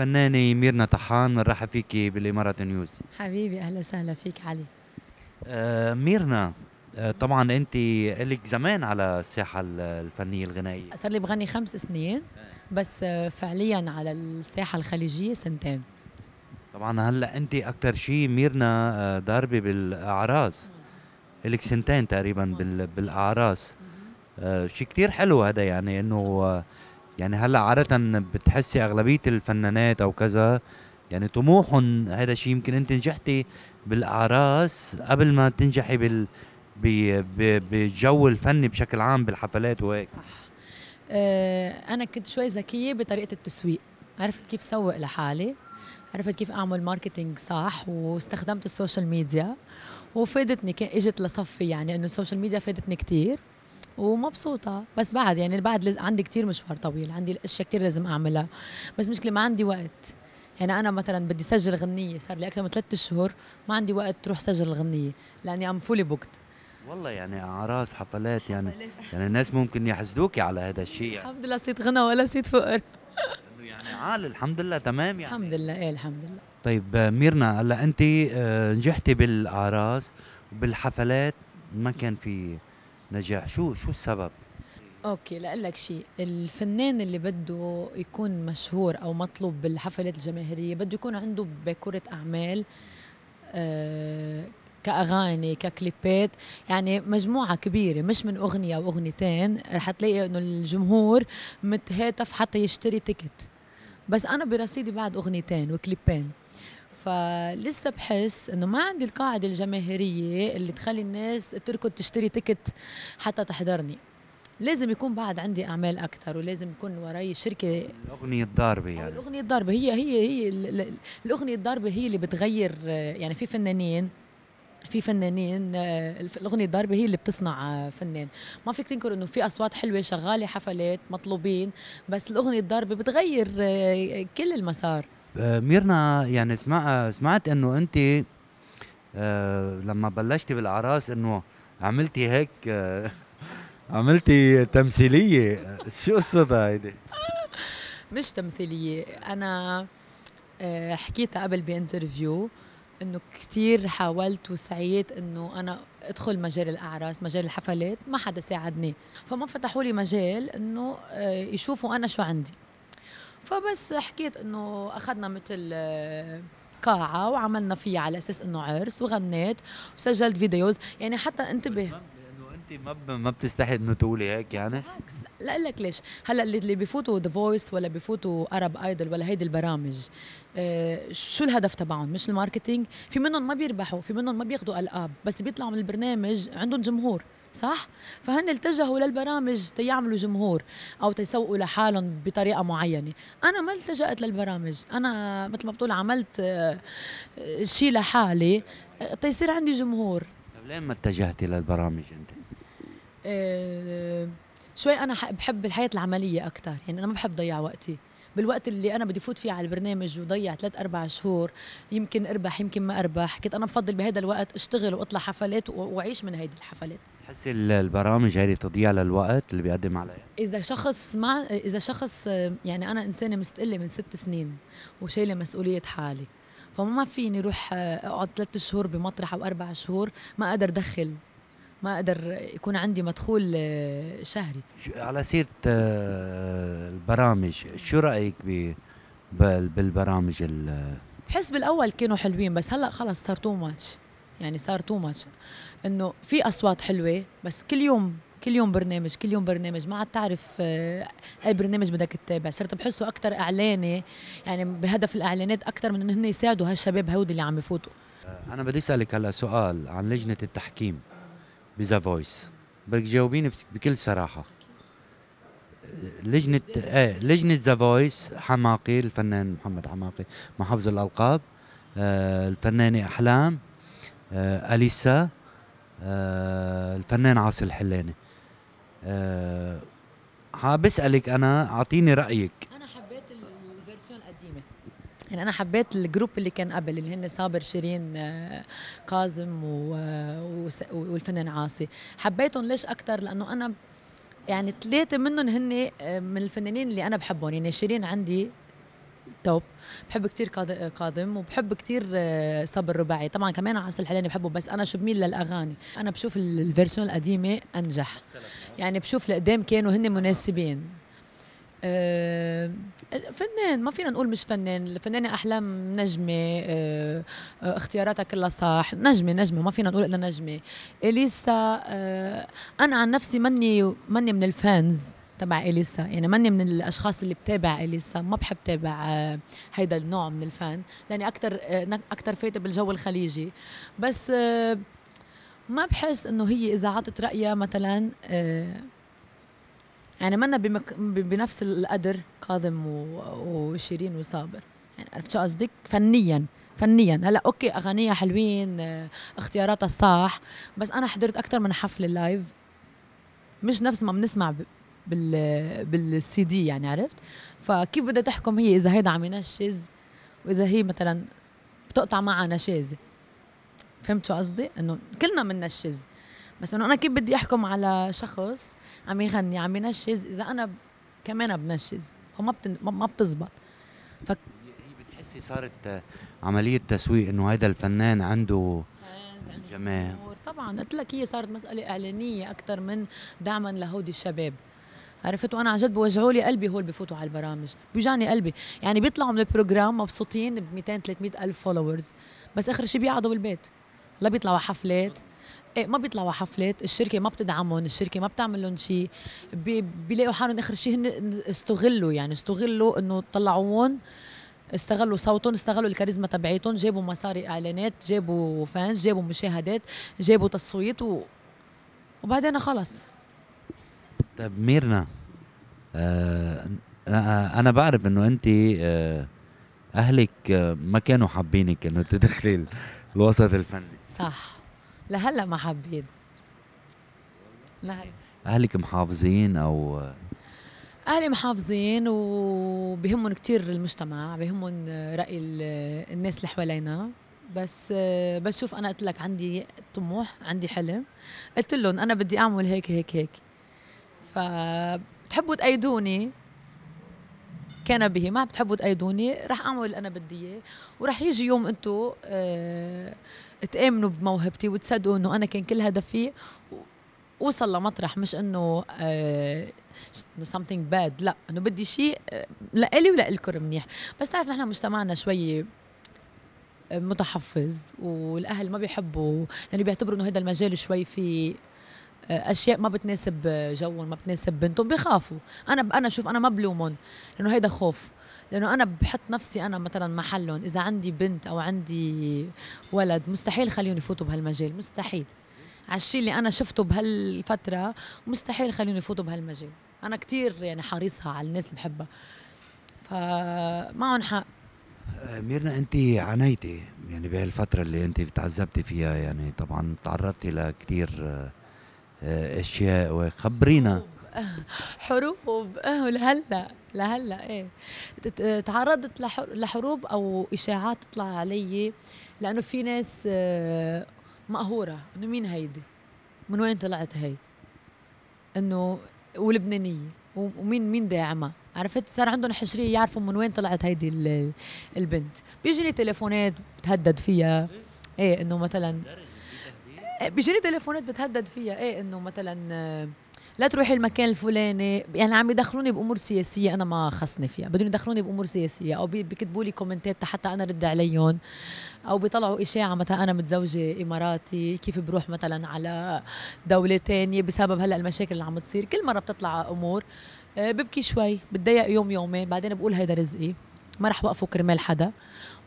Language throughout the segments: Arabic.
الفنانة ميرنا طحان بنرحب فيك بالإمارات نيوز حبيبي أهلا وسهلا فيك علي آه ميرنا آه طبعا انت لك زمان على الساحه الفنيه الغنائيه صار لي بغني خمس سنين آه. بس آه، فعليا على الساحه الخليجيه سنتين طبعا هلا انت اكثر شيء ميرنا آه، ضاربه بالاعراس لك سنتين تقريبا بالاعراس شيء كثير حلو هذا يعني انه يعني هلا عادة بتحسي أغلبية الفنانات أو كذا يعني طموحهم هذا الشيء يمكن أنت نجحتي بالأعراس قبل ما تنجحي بال بالجو الفني بشكل عام بالحفلات وهيك صح أه أنا كنت شوي ذكية بطريقة التسويق عرفت كيف سوق لحالي عرفت كيف أعمل ماركتينج صح واستخدمت السوشيال ميديا وفادتني اجت لصفي يعني انه السوشيال ميديا فادتني كثير ومبسوطة بس بعد يعني بعد لز... عندي كتير مشوار طويل عندي أشياء كتير لازم أعملها بس مشكلة ما عندي وقت يعني أنا مثلا بدي سجل غنية صار لي أكثر من ثلاثة شهور ما عندي وقت تروح سجل الغنية لأني أم فولي بوكت والله يعني اعراس حفلات يعني يعني الناس ممكن يحسدوكي على هذا الشيء يعني. الحمد لله صيت غنى ولا صيت فقر يعني عال الحمد لله تمام يعني الحمد لله ايه الحمد لله طيب ميرنا هلا انت آه، نجحتي بالاعراس بالحفلات ما كان في نجاح شو شو السبب اوكي لك شيء الفنان اللي بده يكون مشهور او مطلوب بالحفلات الجماهيريه بده يكون عنده باكوره اعمال آه كاغاني ككليبات يعني مجموعه كبيره مش من اغنيه او اغنيتين حتلاقي انه الجمهور متهاتف حتى يشتري تيكت بس انا برصيدي بعد اغنيتين وكليبين فلسه بحس انه ما عندي القاعده الجماهيريه اللي تخلي الناس تركض تشتري تكت حتى تحضرني لازم يكون بعد عندي اعمال اكثر ولازم يكون وراي شركه الاغنيه الضاربه يعني الاغنيه الضاربه هي هي هي الاغنيه الضاربه هي اللي بتغير يعني في فنانين في فنانين الاغنيه الضاربه هي اللي بتصنع فنان ما فيك تنكر انه في اصوات حلوه شغاله حفلات مطلوبين بس الاغنيه الضاربه بتغير كل المسار آه، ميرنا يعني سمع سمعت انه انت آه، لما بلشتي بالاعراس انه عملتي هيك آه، عملتي تمثيليه شو قصتها هيدي مش تمثيليه انا حكيتها قبل بانترفيو انه كثير حاولت وسعيت انه انا ادخل مجال الاعراس مجال الحفلات ما حدا ساعدني فما فتحوا لي مجال انه يشوفوا انا شو عندي فبس حكيت انه اخذنا مثل آه، قاعة وعملنا فيها على اساس انه عرس وغنيت وسجلت فيديوز يعني حتى انتبه ما ما بتستحي انه تقولي هيك يعني؟ بالعكس لا لك ليش؟ هلا اللي بيفوتوا ذا فويس ولا بيفوتوا ارب ايدل ولا هيدي البرامج آه، شو الهدف تبعهم؟ مش الماركتينج؟ في منهم ما بيربحوا، في منهم ما بياخذوا القاب، بس بيطلعوا من البرنامج عندهم جمهور، صح؟ فهن التجهوا للبرامج تيعملوا جمهور او تيسوقوا لحالهم بطريقه معينه، انا ما التجأت للبرامج، انا مثل ما بتقول عملت آه، شيء لحالي تيصير آه، طيب عندي جمهور. طيب ليه ما اتجهتي للبرامج انت؟ إيه شوي انا بحب الحياه العمليه اكثر، يعني انا ما بحب ضيع وقتي. بالوقت اللي انا بدي فوت فيه على البرنامج وضيع ثلاث اربع شهور يمكن اربح يمكن ما اربح كنت انا بفضل بهذا الوقت اشتغل واطلع حفلات واعيش من هيدي الحفلات بتحس البرامج هذه تضييع للوقت اللي بيقدم عليها اذا شخص ما اذا شخص يعني انا انسانه مستقله من ست سنين وشايله مسؤوليه حالي فما فيني روح آه، اقعد ثلاث شهور بمطرح او اربع شهور ما اقدر دخل ما اقدر يكون عندي مدخول آه، شهري على سيره آه، البرامج شو رايك بالبرامج بحس بالاول كانوا حلوين بس هلا خلص صار تو ماتش يعني صار تو ماتش انه في اصوات حلوه بس كل يوم كل يوم برنامج كل يوم برنامج ما عاد تعرف آه، اي برنامج بدك تتابع صرت بحسه اكثر اعلاني يعني بهدف الاعلانات اكثر من انه هن يساعدوا هالشباب هودي اللي عم يفوتوا آه، انا بدي اسالك هلا سؤال عن لجنه التحكيم بذا فويس بدك تجاوبيني بكل صراحه لجنه ايه لجنه ذا فويس حماقي الفنان محمد حماقي محافظ الالقاب آه الفنانه احلام آه اليسا آه، الفنان عاصي الحلاني حابسألك آه، أنا أعطيني رأيك أنا حبيت الفيرسيون القديمة يعني أنا حبيت الجروب اللي كان قبل اللي هن صابر شيرين آه، قازم والفنان عاصي حبيتهم ليش أكثر لأنه أنا يعني ثلاثة منهم هن من الفنانين اللي أنا بحبهم يعني شيرين عندي توب بحب كثير كاظم وبحب كثير آه، صابر رباعي طبعا كمان عسل الحلاني بحبه بس انا شو بميل للاغاني انا بشوف الفيرسيون القديمه انجح يعني بشوف لقدام كانوا هن مناسبين أه فنان ما فينا نقول مش فنان الفنانة أحلام نجمة أه اختياراتها كلها صح نجمة نجمة ما فينا نقول إلا نجمة إليسا أه أنا عن نفسي مني مني من الفانز تبع اليسا يعني ماني من الاشخاص اللي بتابع اليسا ما بحب تابع آه، هيدا النوع من الفن لاني اكثر اكثر آه، فايته بالجو الخليجي بس آه، ما بحس انه هي اذا عطت رايها مثلا يعني منا بمك... بنفس القدر كاظم و... وشيرين وصابر يعني عرفت شو قصدي فنيا فنيا هلا اوكي اغانيها حلوين اختياراتها صح بس انا حضرت اكثر من حفله لايف مش نفس ما بنسمع ب... بال بالسي دي يعني عرفت فكيف بدها تحكم هي اذا هيدا عم ينشز واذا هي مثلا بتقطع معها نشازه فهمتوا قصدي انه كلنا بننشز بس انه انا كيف بدي احكم على شخص عم يغني عم ينشز اذا انا كمان بنشز فما بتن... ما بتزبط ف هي بتحسي صارت عمليه تسويق انه هذا الفنان عنده جمال طبعا قلت لك هي صارت مساله اعلانيه اكثر من دعما لهودي الشباب عرفت وانا عن جد بوجعوا لي قلبي هول بفوتوا على البرامج بيوجعني قلبي يعني بيطلعوا من البروجرام مبسوطين ب 200 300 الف فولورز بس اخر شيء بيقعدوا بالبيت لا بيطلعوا حفلات إيه ما بيطلعوا حفلات الشركه ما بتدعمهم الشركه ما بتعمل لهم شيء بي بيلاقوا حالهم اخر شيء هن استغلوا يعني استغلوا انه طلعوهم استغلوا صوتهم استغلوا الكاريزما تبعيتهم جابوا مصاري اعلانات جابوا فانز جابوا مشاهدات جابوا تصويت و... وبعدين خلص طيب ميرنا آه انا بعرف انه انت آه اهلك آه ما كانوا حابينك انه تدخلي الوسط الفني صح لهلا ما حابين لهلا اهلك محافظين او آه؟ اهلي محافظين وبهمهم كتير المجتمع بهمهم راي الناس اللي حوالينا بس آه، بشوف انا قلت لك عندي طموح عندي حلم قلت لهم انا بدي اعمل هيك هيك هيك فبتحبوا تأيدوني كان به ما بتحبوا تأيدوني رح أعمل اللي أنا بدي إياه ورح يجي يوم أنتو اه تآمنوا بموهبتي وتصدقوا إنه أنا كان كل هدفي وصل لمطرح مش انه آه something bad لا انه بدي شيء آه، لإلي ولإلكم منيح بس تعرف نحن مجتمعنا شوي آه، متحفظ والاهل ما بيحبوا لانه بيعتبروا انه هذا المجال شوي فيه آه، اشياء ما بتناسب آه، جوهم ما بتناسب بنتهم بخافوا انا انا شوف انا ما بلومهم لانه هيدا خوف لانه انا بحط نفسي انا مثلا محلهم اذا عندي بنت او عندي ولد مستحيل خليهم يفوتوا بهالمجال مستحيل على الشيء اللي انا شفته بهالفتره مستحيل خليهم يفوتوا بهالمجال انا كثير يعني حريصها على الناس اللي بحبها فمعهم حق آه، ميرنا انت عانيتي يعني بهالفتره اللي انت تعذبتي فيها يعني طبعا تعرضتي لكثير آه، اشياء خبرينا حروب اه لهلا لهلا ايه تعرضت لحروب او اشاعات تطلع علي لانه في ناس آه، مقهوره انه مين هيدي من وين طلعت هي انه ولبنانيه ومين مين داعمها عرفت صار عندهم حشريه يعرفوا من وين طلعت هيدي البنت بيجيني تليفونات بتهدد فيها ايه انه مثلا بيجيني تليفونات بتهدد فيها ايه انه مثلا لا تروحي المكان الفلاني يعني عم يدخلوني بامور سياسيه انا ما خصني فيها بدهم يدخلوني بامور سياسيه او بيكتبوا لي كومنتات حتى انا رد عليهم او بيطلعوا اشاعه مثلا انا متزوجه اماراتي كيف بروح مثلا على دوله تانية بسبب هلا المشاكل اللي عم تصير كل مره بتطلع امور آه، ببكي شوي بتضايق يوم يومين بعدين بقول هيدا رزقي ما رح وقفه كرمال حدا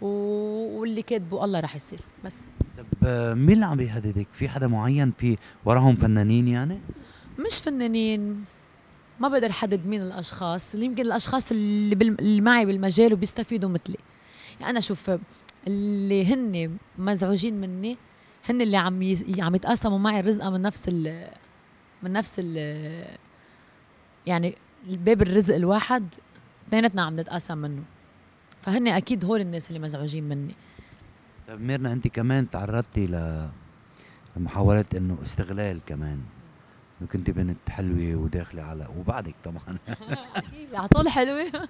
واللي كاتبه الله رح يصير بس طب آه، مين اللي عم بيهددك؟ في حدا معين في وراهم فنانين يعني؟ مش فنانين ما بقدر حدد مين الاشخاص اللي يمكن الاشخاص اللي, بالم... اللي معي بالمجال وبيستفيدوا مثلي يعني انا شوف اللي هن مزعوجين مني هن اللي عم ي... عم يتقاسموا معي الرزقه من نفس ال... من نفس ال... يعني باب الرزق الواحد اثنيناتنا عم نتقاسم منه فهن اكيد هول الناس اللي مزعوجين مني طيب ميرنا انت كمان تعرضتي ل لمحاولات انه استغلال كمان انه كنت بنت حلوه وداخله على وبعدك طبعا اكيد على طول حلوه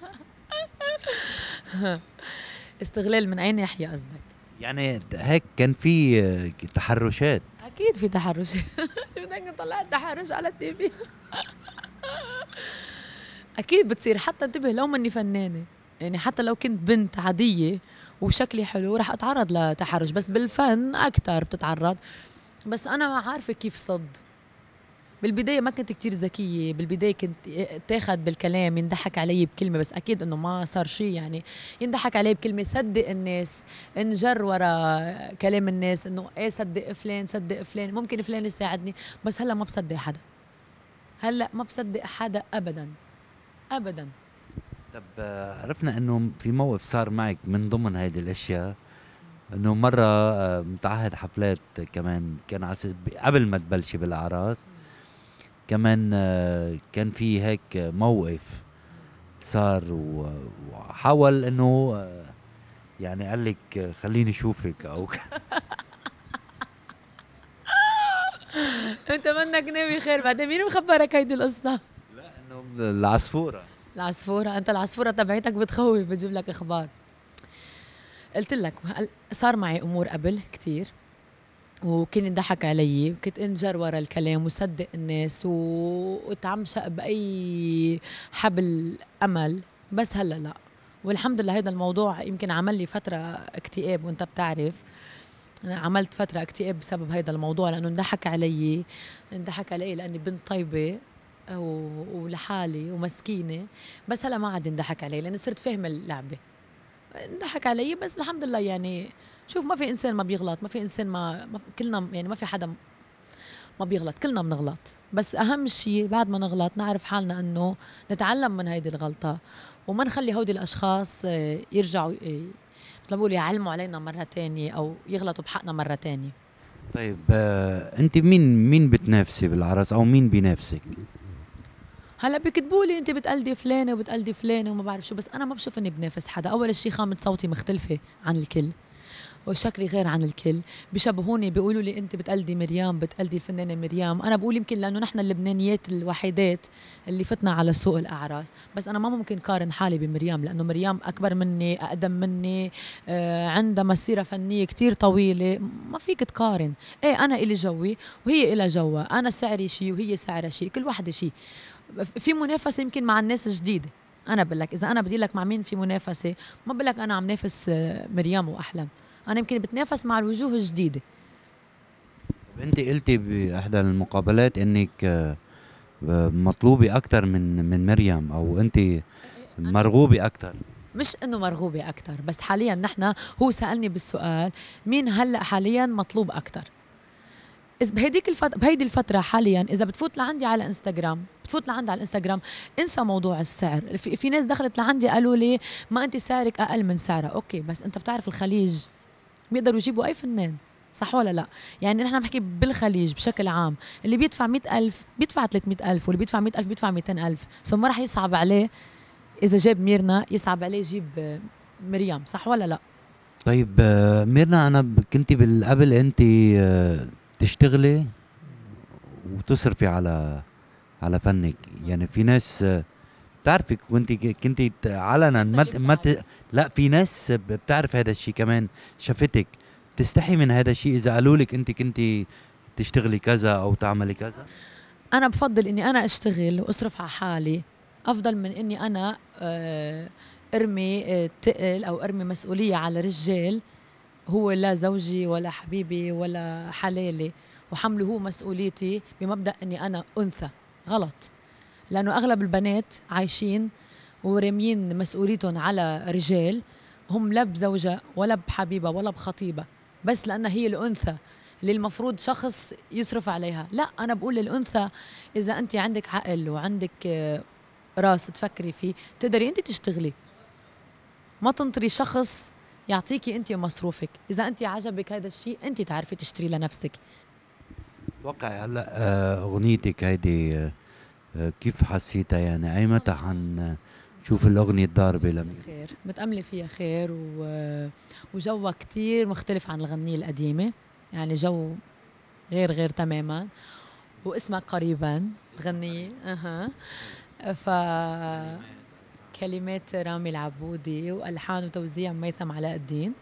استغلال من اي ناحيه قصدك يعني هيك كان في آه، تحرشات اكيد في تحرشات شو بدك نطلع التحرش على التي في اكيد بتصير حتى انتبه لو ماني فنانه يعني حتى لو كنت بنت عاديه وشكلي حلو راح اتعرض لتحرش بس بالفن اكثر بتتعرض بس انا عارفه كيف صد بالبداية ما كنت كتير ذكية بالبداية كنت تاخد بالكلام ينضحك علي بكلمة بس أكيد إنه ما صار شيء يعني ينضحك علي بكلمة صدق الناس انجر ورا كلام الناس إنه إيه صدق فلان صدق فلان ممكن فلان يساعدني بس هلا ما بصدق حدا هلا ما بصدق حدا أبدا أبدا طب آه، عرفنا انه في موقف صار معك من ضمن هيدي الاشياء انه مره آه، متعهد حفلات كمان كان قبل ما تبلشي بالاعراس كمان آه، كان في هيك موقف صار وحاول انه يعني قال لك خليني اشوفك او انت منك ناوي خير بعدين مين مخبرك هيدي القصه؟ لا انه العصفوره العصفوره انت العصفوره تبعيتك بتخوف بتجيب لك اخبار قلت لك صار معي امور قبل كثير وكان يضحك علي وكنت انجر ورا الكلام وصدق الناس واتعمشق باي حبل امل بس هلا لا والحمد لله هذا الموضوع يمكن عمل لي فتره اكتئاب وانت بتعرف أنا عملت فترة اكتئاب بسبب هذا الموضوع لأنه انضحك علي انضحك علي لأني بنت طيبة ولحالي ومسكينه بس هلا ما عاد نضحك علي لاني صرت فاهمه اللعبه انضحك علي بس الحمد لله يعني شوف ما في انسان ما بيغلط ما في انسان ما, ما كلنا يعني ما في حدا ما بيغلط كلنا بنغلط بس اهم شيء بعد ما نغلط نعرف حالنا انه نتعلم من هيدي الغلطه وما نخلي هودي الاشخاص آه، يرجعوا آه، مثل ما بقول يعلموا علينا مره تانية او يغلطوا بحقنا مره تانية طيب آه، انت مين مين بتنافسي بالعرس او مين بينافسك هلا بيكتبوا لي انت بتقلدي فلانه وبتقلدي فلانه وما بعرف شو بس انا ما بشوف اني بنافس حدا اول شيء خامه صوتي مختلفه عن الكل وشكلي غير عن الكل بيشبهوني بيقولوا لي انت بتقلدي مريم بتقلدي الفنانه مريم انا بقول يمكن لانه نحن اللبنانيات الوحيدات اللي فتنا على سوق الاعراس بس انا ما ممكن قارن حالي بمريم لانه مريم اكبر مني اقدم مني آه عندها مسيره فنيه كتير طويله ما فيك تقارن ايه انا الي جوي وهي الي جوا انا سعري شيء وهي سعرها شيء كل واحدة شيء في منافسه يمكن مع الناس الجديده انا بقول لك اذا انا بدي لك مع مين في منافسه ما بقول لك انا عم نافس آه، مريم واحلام انا يمكن بتنافس مع الوجوه الجديده انت قلتي باحدى المقابلات انك آه، مطلوبه اكثر من من مريم او انت مرغوبه اكثر مش انه مرغوبه اكثر بس حاليا نحن هو سالني بالسؤال مين هلا حاليا مطلوب اكثر اذا بهديك الفتره بهيدي الفتره حاليا اذا بتفوت لعندي على انستغرام بتفوت لعندي على الانستغرام انسى موضوع السعر في, في ناس دخلت لعندي قالوا لي ما انت سعرك اقل من سعرها اوكي بس انت بتعرف الخليج بيقدروا يجيبوا اي فنان صح ولا لا يعني نحن بنحكي بالخليج بشكل عام اللي بيدفع مئة ألف بيدفع 300 ألف واللي بيدفع مئة ألف بيدفع 200 ألف سو ما راح يصعب عليه إذا جاب ميرنا يصعب عليه يجيب مريم صح ولا لا طيب آه، ميرنا أنا كنت بالقبل أنت آه، تشتغلي وتصرفي على على فنك يعني في ناس بتعرفي كنت كنت علنا ما ما لا في ناس بتعرف هذا الشيء كمان شافتك بتستحي من هذا الشيء اذا قالوا لك انت كنت تشتغلي كذا او تعملي كذا انا بفضل اني انا اشتغل واصرف على حالي افضل من اني انا آه، ارمي آه، تقل او ارمي مسؤوليه على رجال هو لا زوجي ولا حبيبي ولا حلالي وحمله هو مسؤوليتي بمبدا اني انا انثى غلط لانه اغلب البنات عايشين وراميين مسؤوليتهم على رجال هم لا بزوجة ولا بحبيبة ولا بخطيبة بس لأنها هي الأنثى اللي المفروض شخص يصرف عليها لا أنا بقول للأنثى إذا أنت عندك عقل وعندك آه، راس تفكري فيه تقدري أنت تشتغلي ما تنطري شخص يعطيكي انت مصروفك اذا انت عجبك هذا الشيء انت تعرفي تشتري لنفسك بتوقع هلا آه، اغنيتك هيدي آه، كيف حسيتها يعني اي متى حن شوف الأغنية الضاربة لمين خير متأملة فيها خير و... آه، وجوها كتير مختلف عن الغنية القديمة يعني جو غير غير تماما واسمها قريبا الغنية أها ف كلمات رامي العبودي والحان وتوزيع ميثم علاء الدين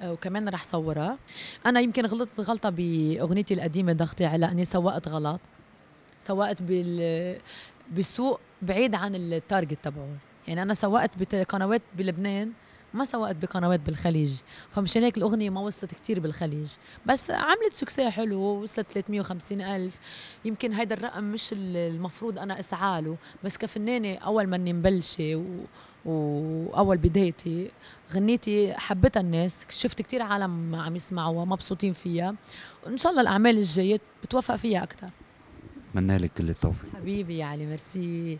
آه، وكمان رح صورها انا يمكن غلطت غلطه باغنيتي القديمه ضغطي على اني سوقت غلط سوقت بال بسوق بعيد عن التارجت تبعه يعني انا سوقت بقنوات بلبنان ما سوقت بقنوات بالخليج فمشان هيك الأغنية ما وصلت كتير بالخليج بس عملت سكسي حلو وصلت 350 ألف يمكن هيدا الرقم مش المفروض أنا أسعاله بس كفنانة أول ما أني مبلشة و... واول بدايتي غنيتي حبتها الناس شفت كتير عالم عم يسمعوها مبسوطين فيها وان شاء الله الاعمال الجايه بتوفق فيها اكثر بتمنى لك كل التوفيق حبيبي يا علي ميرسي